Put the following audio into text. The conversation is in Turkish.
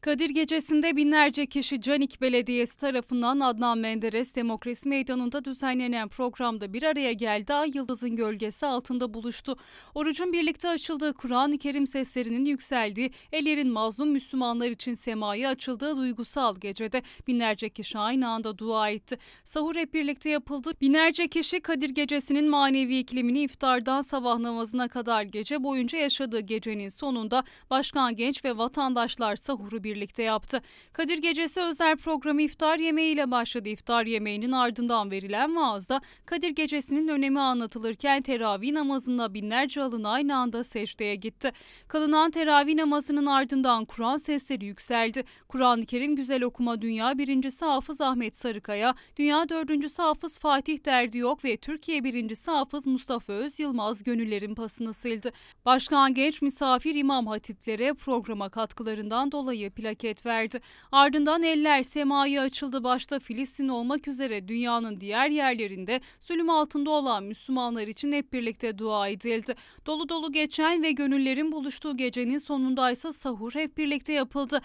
Kadir Gecesi'nde binlerce kişi Canik Belediyesi tarafından Adnan Menderes Demokrasi Meydanı'nda düzenlenen programda bir araya geldi. Ay Yıldız'ın gölgesi altında buluştu. Orucun birlikte açıldığı Kur'an-ı Kerim seslerinin yükseldiği, ellerin mazlum Müslümanlar için semaya açıldığı duygusal gecede binlerce kişi aynı anda dua etti. Sahur hep birlikte yapıldı. Binlerce kişi Kadir Gecesi'nin manevi iklimini iftardan sabah namazına kadar gece boyunca yaşadığı gecenin sonunda başkan genç ve vatandaşlar sahuru birlikte yaptı. Kadir Gecesi özel programı iftar yemeğiyle başladı. İftar yemeğinin ardından verilen vaazda Kadir Gecesi'nin önemi anlatılırken teravih namazında binlerce alın aynı anda secdeye gitti. Kılınan teravih namazının ardından Kur'an sesleri yükseldi. Kur'an-ı Kerim güzel okuma dünya birincisi Hafız Ahmet Sarıkaya, dünya dördüncüsü Hafız Fatih Derdi Yok ve Türkiye birincisi Hafız Mustafa Öz Yılmaz gönüllerin pasını sildi. Başkan Genç misafir İmam Hatiplere programa katkılarından dolayı plaket verdi. Ardından eller semaya açıldı. Başta Filistin olmak üzere dünyanın diğer yerlerinde zulüm altında olan Müslümanlar için hep birlikte dua edildi. Dolu dolu geçen ve gönüllerin buluştuğu gecenin sonundaysa sahur hep birlikte yapıldı.